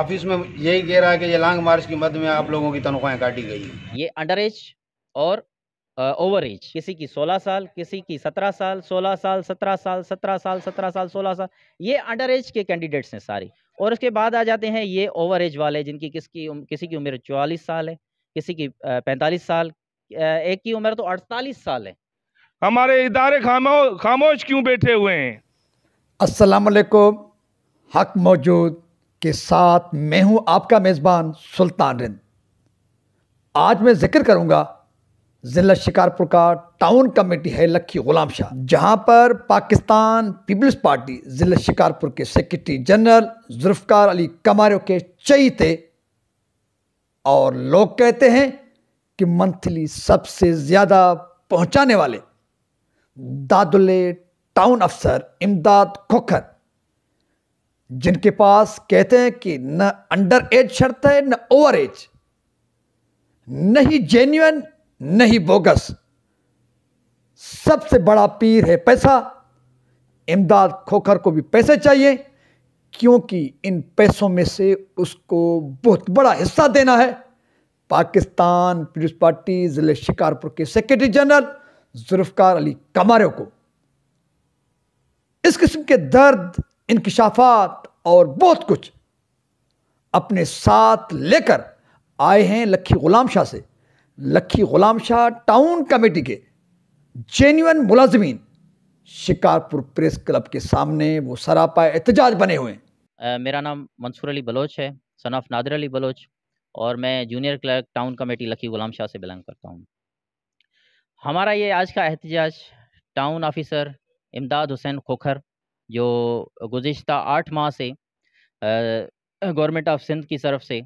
office में यही कह रहा है कि ये लॉन्ग मार्च की मद में आप लोगों की तनख्वाहें काटी गई ये अंडर एज और ओवर एज किसी की 16 साल किसी की 17 साल 16 साल 17 साल 17 साल 17 साल 16 साल ये अंडर एज के कैंडिडेट्स हैं सारी और उसके बाद आ जाते हैं ये ओवर एज वाले जिनकी किसकी किसी की उम्र चौवालीस साल है किसी की पैंतालीस साल एक की उम्र तो अड़तालीस साल है हमारे इदारे खामो, खामोश क्यों बैठे हुए हैं असलकुम हक मौजूद के साथ मैं हूं आपका मेज़बान सुल्तान रिंद आज मैं जिक्र करूंगा ज़िला शिकारपुर का टाउन कमेटी है लक्की गुलाम शाह जहां पर पाकिस्तान पीपल्स पार्टी ज़िला शिकारपुर के सेक्रेटरी जनरल जुल्फ़कार अली कमारो के चई थे और लोग कहते हैं कि मंथली सबसे ज़्यादा पहुंचाने वाले दादुल्ले टाउन अफसर इमदाद खोखर जिनके पास कहते हैं कि न अंडर एज शर्त है न ओवर एज नहीं जेन्यून नहीं बोगस सबसे बड़ा पीर है पैसा इमदाद खोखर को भी पैसे चाहिए क्योंकि इन पैसों में से उसको बहुत बड़ा हिस्सा देना है पाकिस्तान पीपल्स पार्टी ज़िले शिकारपुर के सेक्रेटरी जनरल जुल्फकार अली कमारे को इस किस्म के दर्द इनकशाफात और बहुत कुछ अपने साथ लेकर आए हैं लखी ग़ुलाम शाह से लखी ग़ुलाम शाह टाउन कमेटी के जेन्यून मुलाजमीन शिकारपुर प्रेस क्लब के सामने वो सरापा एहतजाज बने हुए हैं मेरा नाम मंसूर अली बलोच है सन ऑफ नादर अली बलोच और मैं जूनियर क्लर्क टाउन कमेटी लखी गुलाम शाह से बिलोंग करता हूँ हमारा ये आज का एहतजाज टाउन ऑफिसर इमदाद हुसैन खोखर जो गुज्त आठ माह से गवर्नमेंट ऑफ सिंध की तरफ से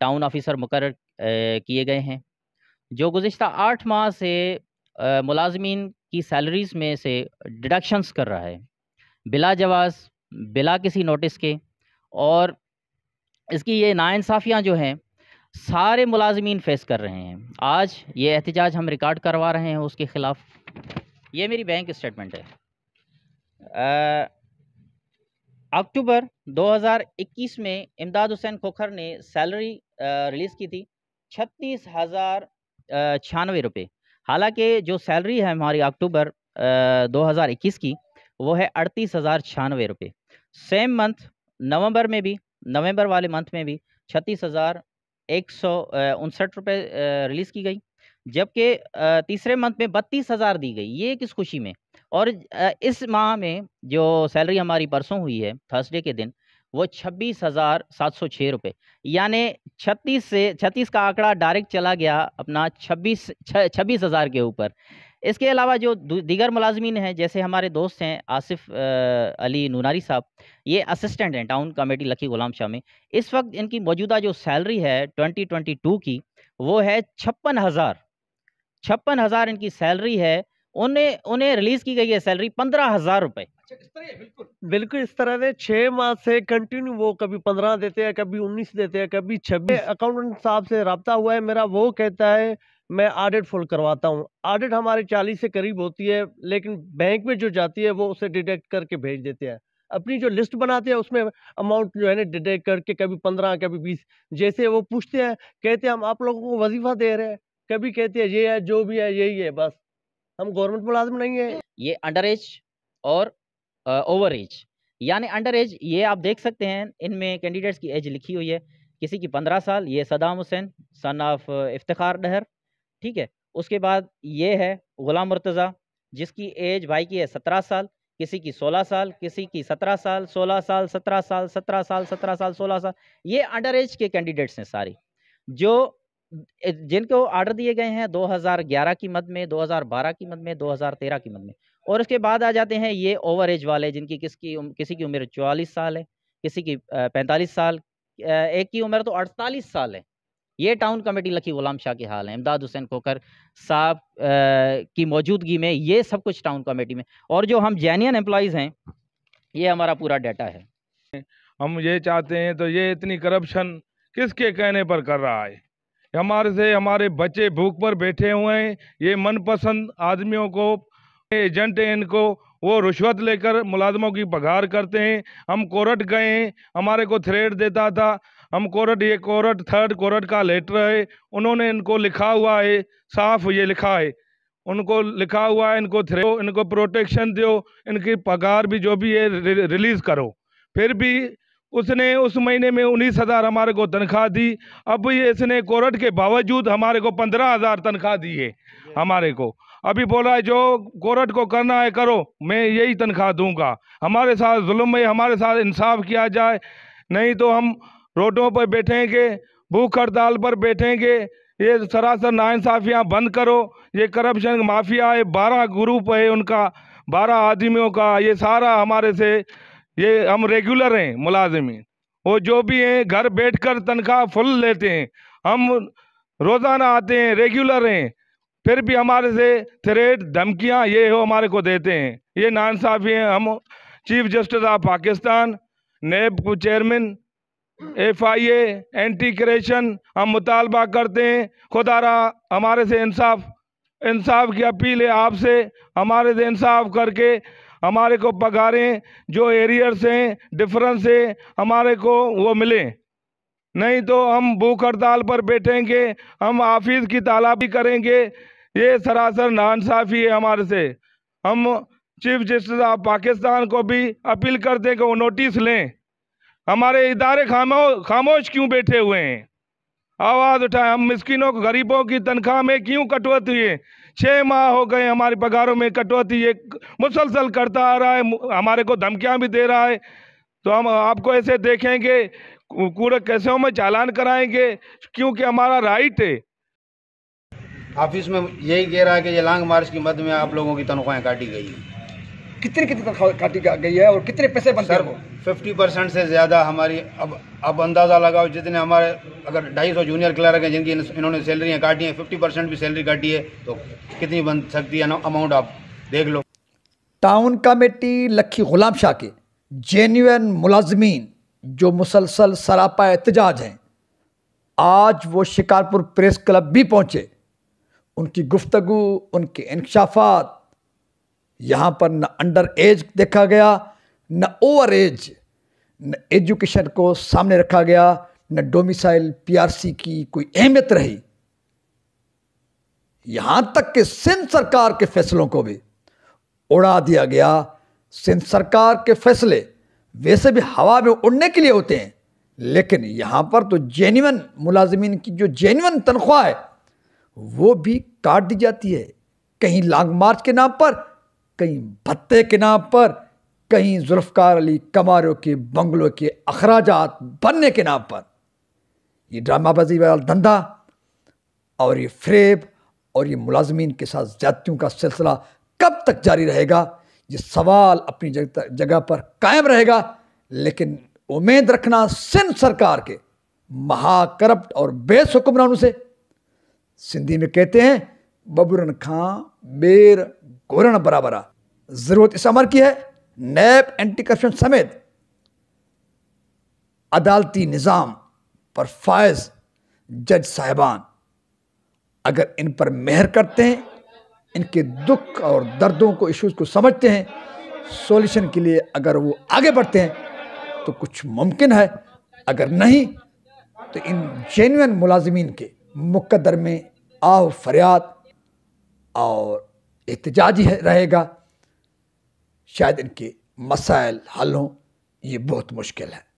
टाउन ऑफिसर मुकर किए गए हैं जो गुज्त आठ माह से मुलाजमीन की सैलरीज़ में से डिडक्शंस कर रहा है बिला जवाज बिला किसी नोटिस के और इसकी ये नाानसाफ़ियाँ जो हैं सारे मुलाजमीन फेस कर रहे हैं आज ये एहतजाज हम रिकॉर्ड करवा रहे हैं उसके ख़िलाफ़ ये मेरी बैंक स्टेटमेंट है आ, अक्टूबर 2021 में इमदाद हुसैन खोखर ने सैलरी रिलीज़ की थी छत्तीस हज़ार छियानवे रुपये हालांकि जो सैलरी है हमारी अक्टूबर 2021 की वो है अड़तीस हज़ार छियानवे रुपये सेम मंथ नवंबर में भी नवंबर वाले मंथ में भी छत्तीस हज़ार एक सौ उनसठ रुपये रिलीज़ की गई जबकि तीसरे मंथ में बत्तीस हज़ार दी गई ये किस खुशी में और इस माह में जो सैलरी हमारी परसों हुई है थर्सडे के दिन वो छब्बीस हज़ार सात सौ छः रुपये यानि छत्तीस से छत्तीस का आंकड़ा डायरेक्ट चला गया अपना छब्बीस छब्बीस हज़ार के ऊपर इसके अलावा जो दीगर मुलाजमीन हैं जैसे हमारे दोस्त हैं आसिफ अली नूनारी साहब ये असिस्टेंट हैं टाउन कमेटी लखी गुलाम शाह में इस वक्त इनकी मौजूदा जो सैलरी है ट्वेंटी ट्वेंटी टू की वो है छप्पन हज़ार छप्पन हज़ार इनकी सैलरी है उन्हें उन्हें रिलीज़ की गई है सैलरी पंद्रह हज़ार रुपये अच्छा, बिल्कुल इस तरह से छः माह से कंटिन्यू वो कभी पंद्रह देते हैं कभी उन्नीस देते हैं कभी छब्बीस अकाउंटेंट साहब से रबता हुआ है मेरा वो कहता है मैं ऑडिट फुल करवाता हूँ ऑडिट हमारे चालीस से करीब होती है लेकिन बैंक में जो जाती है वो उसे डिटेक्ट करके भेज देते हैं अपनी जो लिस्ट बनाते हैं उसमें अमाउंट जो है ना डिटेक्ट करके कभी पंद्रह कभी बीस जैसे वो पूछते हैं कहते हैं हम आप लोगों को वजीफा दे रहे हैं कभी कहते हैं ये है जो भी है यही है बस हम गवर्नमेंट मुलाजिम नहीं है ये अंडर एज और ओवर एज यानी अंडर एज ये आप देख सकते हैं इनमें कैंडिडेट्स की एज लिखी हुई है किसी की पंद्रह साल ये सदाम हुसैन सन ऑफ इफ्तार डहर ठीक है उसके बाद ये है गुलाम मुर्तज़ा जिसकी एज भाई की है सत्रह साल किसी की सोलह साल किसी की सत्रह साल सोलह साल सत्रह साल सत्रह साल सत्रह साल सोलह साल ये अंडर एज के कैंडिडेट्स हैं सारी जो जिनको ऑर्डर दिए गए हैं 2011 की मद में 2012 की मद में 2013 की मद में और उसके बाद आ जाते हैं ये ओवर एज वाले जिनकी किसकी किसी की उम्र चौवालीस साल है किसी की पैंतालीस साल एक की उम्र तो अड़तालीस साल है ये टाउन कमेटी लखी गुलाम शाह के हाल है इमदाद हुसैन खोकर साहब की मौजूदगी में ये सब कुछ टाउन कमेटी में और जो हम जैनियन एम्प्लॉयज़ हैं ये हमारा पूरा डाटा है हम ये चाहते हैं तो ये इतनी करप्शन किसके कहने पर कर रहा है हमारे से हमारे बच्चे भूख पर बैठे हुए हैं ये मनपसंद आदमियों को एजेंट हैं इनको वो रिश्वत लेकर मुलाजमों की पगार करते हैं हम कोरट गए हैं हमारे को थ्रेड देता था हम कोरट ये कोरट थर्ड कोरट का लेटर है उन्होंने इनको लिखा हुआ है साफ ये लिखा है उनको लिखा हुआ है इनको थ्रे इनको प्रोटेक्शन दो इनकी पगार भी जो भी है रिलीज़ करो फिर भी उसने उस महीने में उन्नीस हज़ार हमारे को तनख्वाह दी अब ये इसने कोरट के बावजूद हमारे को पंद्रह हज़ार तनख्वाह दी है हमारे को अभी बोला है जो कोरट को करना है करो मैं यही तनख्वाह दूंगा हमारे साथ जुल्म है हमारे साथ इंसाफ किया जाए नहीं तो हम रोडों पर बैठेंगे भूख हड़ताल पर बैठेंगे ये सरासर नाइंसाफियाँ बंद करो ये करप्शन माफिया है बारह ग्रुप है उनका बारह आदमियों का ये सारा हमारे से ये हम रेगुलर हैं मुलाजिमीन वो जो भी हैं घर बैठकर तनख्वाह फुल लेते हैं हम रोज़ाना आते हैं रेगुलर हैं फिर भी हमारे से थ्रेट धमकियां ये हो हमारे को देते हैं ये नानसाफ़ी हैं हम chief justice of Pakistan NAB chairman F I A anti corruption हम मुतालबा करते हैं खुदारा हमारे से इंसाफ इंसाफ की अपील है आपसे हमारे से इंसाफ करके हमारे को पगारें जो एरियर्स हैं डिफरेंस है हमारे को वो मिले नहीं तो हम भूख हड़ताल पर बैठेंगे हम ऑफिस की तालाबी करेंगे ये सरासर नानसाफ़ी है हमारे से हम चीफ जस्टिस ऑफ पाकिस्तान को भी अपील करते हैं कि वो नोटिस लें हमारे इदारे खामो खामोश क्यों बैठे हुए हैं आवाज़ उठाएं हम मिस्किनों को गरीबों की तनख्वाह में क्यों कटौती है छः माह हो गए हमारी पगारों में कटौती ये मुसलसल करता आ रहा है हमारे को धमकियाँ भी दे रहा है तो हम आपको ऐसे देखेंगे कूड़े कैसे में चालान कराएंगे क्योंकि हमारा राइट है ऑफिस में यही कह रहा है कि ये लांग मार्च की मद में आप लोगों की तनख्वाहें काटी गई कितनी कितनी तनख्वाह काटी गई है और कितने पैसे बनते हैं फिफ्टी परसेंट से ज़्यादा हमारी अब अब अंदाज़ा लगाओ जितने हमारे अगर ढाई सौ जूनियर क्लर्क हैं जिनकी इन्होंने सैलरियाँ काटी हैं फिफ्टी परसेंट भी सैलरी काटी है तो कितनी बन सकती है ना अमाउंट आप देख लो टाउन कमेटी लखी गुलाम शाह के जेन्यून मुलाजमीन जो मुसलसल सरापा एहतजाज हैं आज वो शिकारपुर प्रेस क्लब भी पहुँचे उनकी गुफ्तगु उनके इंकशाफात यहाँ पर न अंडर एज देखा गया न ओवर एज न एजुकेशन को सामने रखा गया न डोमिसाइल पीआरसी की कोई अहमियत रही यहां तक कि सिंध सरकार के फैसलों को भी उड़ा दिया गया सिंध सरकार के फैसले वैसे भी हवा में उड़ने के लिए होते हैं लेकिन यहाँ पर तो जेन्यन मुलाजमीन की जो जेन्यन तनख्वाह है वो भी काट दी जाती है कहीं लॉन्ग मार्च के नाम पर कहीं भत्ते के नाम पर कहीं जुल्फकार अली कमारों के बंगलों के अखराज बनने के नाम पर ये ड्रामाबाजी वाला धंधा और ये फ्रेब और ये मुलाजमीन के साथ जातियों का सिलसिला कब तक जारी रहेगा ये सवाल अपनी जगह पर कायम रहेगा लेकिन उम्मीद रखना सिंध सरकार के महाकरप्ट और बेसुकुमरानों से सिंधी में कहते हैं बबरन खां बेर घोरण बराबरा ज़रूरत इस अमर की है नैब एंटी करप्शन समेत अदालती निज़ाम पर फायज जज साहिबान अगर इन पर मेहर करते हैं इनके दुख और दर्दों को इश्यूज़ को समझते हैं सॉल्यूशन के लिए अगर वो आगे बढ़ते हैं तो कुछ मुमकिन है अगर नहीं तो इन जेन्यन मुलाजमीन के मुकदर में आह फरियाद और एहतजाजी रहेगा शायद इनके मसाइल हल हों ये बहुत मुश्किल है